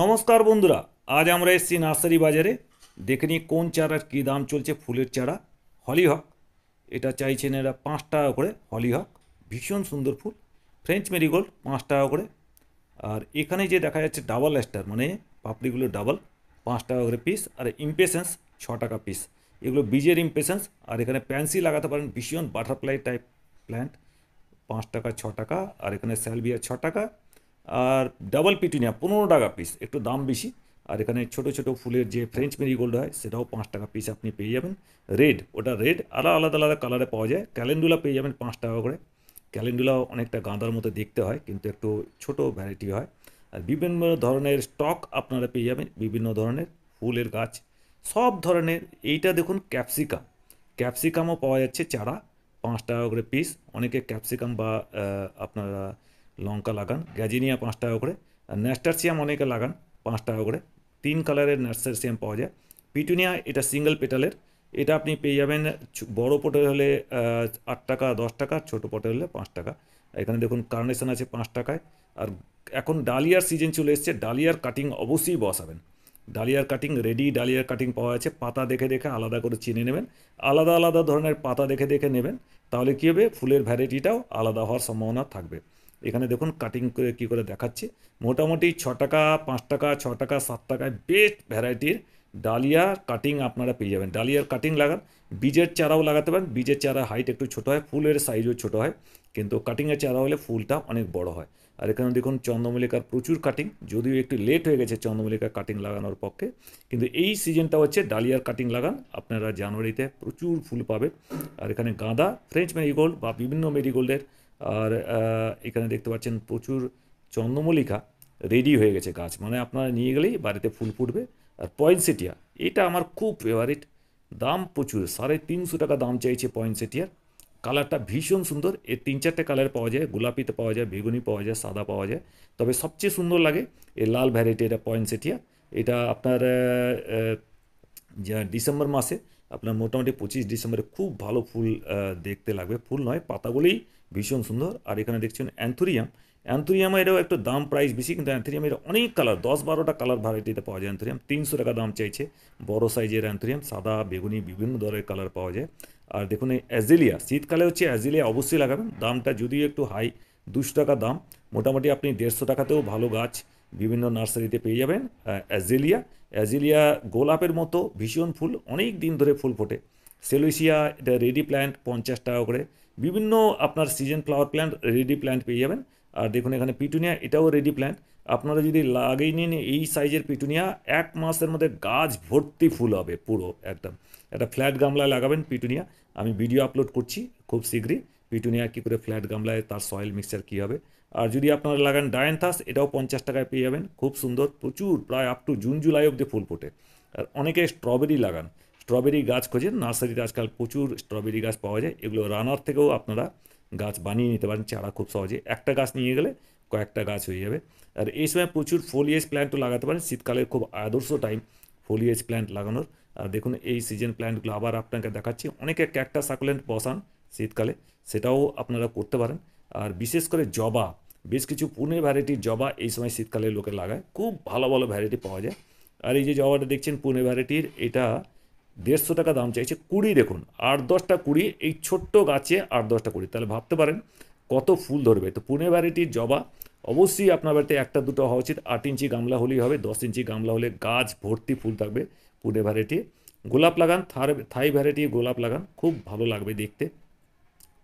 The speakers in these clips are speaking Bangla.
নমস্কার বন্ধুরা আজ আমরা এসেছি নার্সারি বাজারে দেখে নিই কোন চারার কী দাম চলছে ফুলের চারা হলিহক এটা চাইছেন এরা পাঁচ টাকা করে হলিহক ভীষণ সুন্দর ফুল ফ্রেঞ্চ মেরিগোল্ড পাঁচ টাকা করে আর এখানে যে দেখা যাচ্ছে ডাবল স্টার মানে পাপড়িগুলো ডাবল পাঁচ টাকা করে পিস আর ইম্পেশেন্স ছ টাকা পিস এগুলো বীজের ইম্পেশেন্স আর এখানে প্যান্সি লাগাতে পারেন ভীষণ বাটারফ্লাই টাইপ প্ল্যান্ট পাঁচ টাকা ছ টাকা আর এখানে স্যালভিয়া ছ টাকা আর ডাবল পিটুনিয়া পনেরো টাকা পিস একটু দাম বেশি আর এখানে ছোট ছোট ফুলের যে ফ্রেঞ্চ মেরিগোল্ড হয় সেটাও পাঁচ টাকা পিস আপনি পেয়ে যাবেন রেড ওটা রেড আলাদা আলাদা আলাদা কালারে পাওয়া যায় ক্যালেন্ডুলা পেয়ে যাবেন পাঁচ টাকা করে ক্যালেন্ডুলা অনেকটা গাঁদার মতো দেখতে হয় কিন্তু একটু ছোট ভ্যারাইটি হয় আর বিভিন্ন ধরনের স্টক আপনারা পেয়ে যাবেন বিভিন্ন ধরনের ফুলের গাছ সব ধরনের এইটা দেখুন ক্যাপসিকাম ক্যাপসিকামও পাওয়া যাচ্ছে চারা পাঁচ টাকা করে পিস অনেকে ক্যাপসিকাম বা আপনারা লঙ্কা লাগান গ্যাজিনিয়া পাঁচ টাকা করে আর ন্যাস্টারসিয়াম অনেকে লাগান পাঁচ টাকা করে তিন কালারের ন্যাস্টারসিয়াম পাওয়া যায় পিটুনিয়া এটা সিঙ্গেল পেটালের এটা আপনি পেয়ে যাবেন বড় পটে হলে আট টাকা দশ টাকা ছোটো পটে হলে পাঁচ টাকা এখানে দেখুন কার্নেশন আছে পাঁচ টাকায় আর এখন ডালিয়ার সিজন চলে এসছে ডালিয়ার কাটিং অবশ্যই বসাবেন ডালিয়ার কাটিং রেডি ডালিয়ার কাটিং পাওয়া আছে পাতা দেখে দেখে আলাদা করে চিনে নেবেন আলাদা আলাদা ধরনের পাতা দেখে দেখে নেবেন তাহলে কী হবে ফুলের ভ্যারাইটিটাও আলাদা হওয়ার সম্ভাবনা থাকবে এখানে দেখুন কাটিং করে কী করে দেখাচ্ছি মোটামুটি ছ টাকা পাঁচ টাকা ছ টাকা সাত টাকায় বেস্ট ভ্যারাইটির ডালিয়া কাটিং আপনারা পেয়ে যাবেন ডালিয়ার কাটিং লাগান বীজের চারাও লাগাতে পারেন বীজের চারা হাইট একটু ছোটো হয় ফুলের সাইজও ছোটো হয় কিন্তু কাটিংয়ের চারা হলে ফুলটা অনেক বড় হয় আর এখানে দেখুন চন্দ্রমল্লিকার প্রচুর কাটিং যদিও একটু লেট হয়ে গেছে চন্দ্রমল্লিকার কাটিং লাগানোর পক্ষে কিন্তু এই সিজনটা হচ্ছে ডালিয়ার কাটিং লাগান আপনারা জানুয়ারিতে প্রচুর ফুল পাবেন আর এখানে গাঁদা ফ্রেঞ্চ মেরিগোল্ড বা বিভিন্ন মেরিগোল্ডের আর এখানে দেখতে পাচ্ছেন প্রচুর চন্দ্রমল্লিকা রেডি হয়ে গেছে গাছ মানে আপনারা নিয়ে গেলেই বাড়িতে ফুল ফুটবে আর পয়েন্টসেটিয়া এটা আমার খুব ফেভারিট দাম প্রচুর সাড়ে তিনশো টাকা দাম চাইছে পয়েন্টসেটিয়ার কালারটা ভীষণ সুন্দর এর তিন চারটে কালার পাওয়া যায় গোলাপিতে পাওয়া যায় বেগুনি পাওয়া যায় সাদা পাওয়া যায় তবে সবচেয়ে সুন্দর লাগে এই লাল ভ্যারাইটি এটা পয়েন্টসেটিয়া এটা আপনার যা ডিসেম্বর মাসে আপনার মোটামুটি পঁচিশ ডিসেম্বরে খুব ভালো ফুল দেখতে লাগবে ফুল নয় পাতাগুলোই ভীষণ সুন্দর আর এখানে দেখছেন অ্যান্থোরিয়াম অ্যান্থুরিয়াম এটাও একটু দাম প্রাইস বেশি কিন্তু অ্যান্থোরিয়াম এটা অনেক কালার দশ বারোটা কালার ভ্যারাইটিতে পাওয়া যায় অ্যান্থোরিয়াম তিনশো টাকা দাম চাইছে বড় সাইজের অ্যান্থোরিয়াম সাদা বেগুনি বিভিন্ন ধরনের কালার পাওয়া যায় আর দেখুন এই অ্যাজিলিয়া শীতকালে হচ্ছে অ্যাজিলিয়া অবশ্যই লাগাবেন দামটা যদিও একটু হাই দুশো টাকা দাম মোটামুটি আপনি দেড়শো টাকাতেও ভালো গাছ বিভিন্ন নার্সারিতে পেয়ে যাবেন অ্যাজিলিয়া অ্যাজিলিয়া গোলাপের মতো ভীষণ ফুল অনেক দিন ধরে ফুল ফোটে সেলোইসিয়া এটা রেডি প্ল্যান্ট পঞ্চাশ টাকা করে বিভিন্ন আপনার season flower plant ready plant পেয়ে যাবেন আর দেখুন এখানে পিটুনিয়া এটাও রেডি প্ল্যান্ট আপনারা যদি লাগিয়ে নিন এই সাইজের পিটুনিয়া এক মাসের মধ্যে গাছ ভর্তি ফুল হবে পুরো একদম একটা ফ্ল্যাট গামলায় লাগাবেন পিটুনিয়া আমি ভিডিও আপলোড করছি খুব শীঘ্রই পিটুনিয়া কী করে ফ্ল্যাট গামলায় তার সয়েল মিক্সচার কী হবে আর যদি আপনারা লাগান ডায়েন্থাস এটাও পঞ্চাশ টাকায় পেয়ে যাবেন খুব সুন্দর প্রচুর প্রায় আপ টু জুন জুলাই অবধি ফুল ফোটে আর অনেকে স্ট্রবেরি লাগান স্ট্রবেরি গাছ কোজেন নার্সারিতে আজকাল প্রচুর স্ট্রবেরি গাছ পাওয়া যায় এগুলো রানার থেকেও আপনারা গাছ বানিয়ে নিতে পারেন চাড়া খুব সহজে একটা গাছ নিয়ে গেলে কয় একটা গাছ হয়ে যাবে আর এই সময় প্রচুর ফোলিয়ার্স প্ল্যান্ট তো লাগাতে পারেন শীতকালের খুব আদর্শ টাইম ফোলিয়ার্স প্ল্যান্ট লাগানোর আর দেখুন এই সিজন প্ল্যান্টগুলো আবার আপনাদের দেখাচ্ছি অনেক ক্যাক্টাস সাকুলেন্ট বসান শীতকালে সেটাও আপনারা করতে পারেন আর বিশেষ করে জবা বেশ কিছু পূণী ভ্যারাইটি জবা এই সময় শীতকালে লোকে লাগায় খুব ভালো ভালো ভ্যারাইটি পাওয়া যায় আর এই যে জবাটা দেখছেন পূণী ভ্যারাইটির এটা দেড়শো টাকা দাম চাইছে কুড়ি দেখুন আট দশটা কুড়ি এই ছোট্ট গাছে আট দশটা কুড়ি তাহলে ভাবতে পারেন কত ফুল ধরবে তো পুনে ভ্যারাইটির জবা অবশ্যই আপনার বাড়িতে একটা দুটো হওয়া উচিত আট ইঞ্চি গামলা হলেই হবে দশ ইঞ্চি গামলা হলে গাছ ভর্তি ফুল থাকবে পুনে ভ্যারাইটি গোলাপ লাগান থার থাই ভ্যারাইটি গোলাপ লাগান খুব ভালো লাগবে দেখতে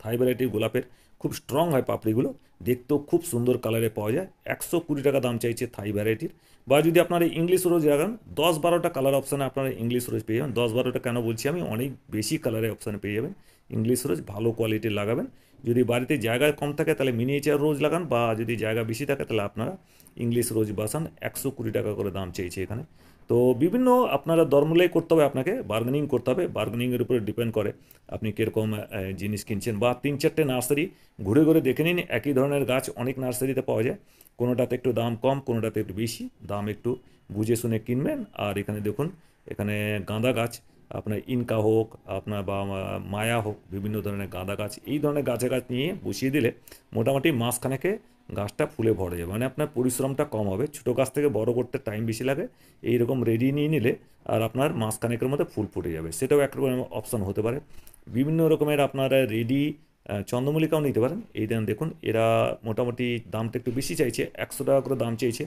থাই ভ্যারাইটি গোলাপের খুব স্ট্রং হয় পাপড়িগুলো দেখতেও খুব সুন্দর কালারে পাওয়া যায় একশো কুড়ি টাকা দাম চাইছে থাই ভ্যারাইটির বা যদি আপনারা ইংলিশ রোজ লাগান দশ বারোটা কালার অপশানে আপনারা ইংলিশ রোজ পেয়ে যাবেন দশ বারোটা কেন বলছি আমি অনেক বেশি কালারের অপশানে পেয়ে যাবেন ইংলিশ রোজ ভালো কোয়ালিটির লাগাবেন যদি বাড়িতে জায়গা কম থাকে তাহলে মিনিয়েচার রোজ লাগান বা যদি জায়গা বেশি থাকে তাহলে আপনারা ইংলিশ রোজ বাসান একশো কুড়ি টাকা করে দাম চেয়েছে এখানে তো বিভিন্ন আপনারা দরমলেই করতে হবে আপনাকে বার্গেনিং করতে হবে বার্গেনিংয়ের উপরে ডিপেন্ড করে আপনি কীরকম জিনিস কিনছেন বা তিন চারটে নার্সারি ঘুরে ঘুরে দেখে নিন একই ধরনের গাছ অনেক নার্সারিতে পাওয়া যায় কোনোটাতে একটু দাম কম কোনোটাতে একটু বেশি দাম একটু বুঝে শুনে কিনবেন আর এখানে দেখুন এখানে গাঁদা গাছ আপনার ইনকা হোক আপনার বা মায়া হোক বিভিন্ন ধরনের গাঁদা গাছ এই ধরনের গাছে গাছ নিয়ে বসিয়ে দিলে মোটামুটি মাসখানেকে গাছটা ফুলে ভরে যাবে মানে আপনার পরিশ্রমটা কম হবে ছোটো গাছ থেকে বড় করতে টাইম বেশি লাগে এই রকম রেডি নিয়ে নিলে আর আপনার মাসখানেকের মধ্যে ফুল ফুটে যাবে সেটাও একরকম অপশান হতে পারে বিভিন্ন রকমের আপনারা রেডি চন্দ্রমল্লিকাও নিতে পারেন এই ধরনের দেখুন এরা মোটামুটি দামটা একটু বেশি চাইছে একশো টাকা করে দাম চেয়েছে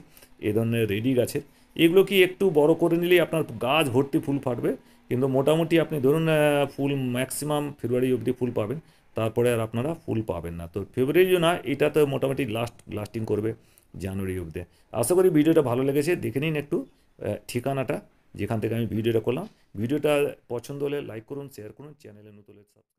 এ ধরনের রেডি গাছের এগুলো কি একটু বড় করে নিলেই আপনার গাছ ভর্তি ফুল ফাটবে কিন্তু মোটামুটি আপনি ধরুন ফুল ম্যাক্সিমাম ফেব্রুয়ারি অবধি ফুল পাবেন তারপরে আর আপনারা ফুল পাবেন না তো ফেব্রুয়ারিও না এটা তো মোটামুটি লাস্ট লাস্টিং করবে জানুয়ারি অবধি আশা করি ভিডিওটা ভালো লেগেছে দেখে নিন একটু ঠিকানাটা যেখান থেকে আমি ভিডিওটা করলাম ভিডিওটা পছন্দ হলে লাইক করুন শেয়ার করুন চ্যানেলে নতুন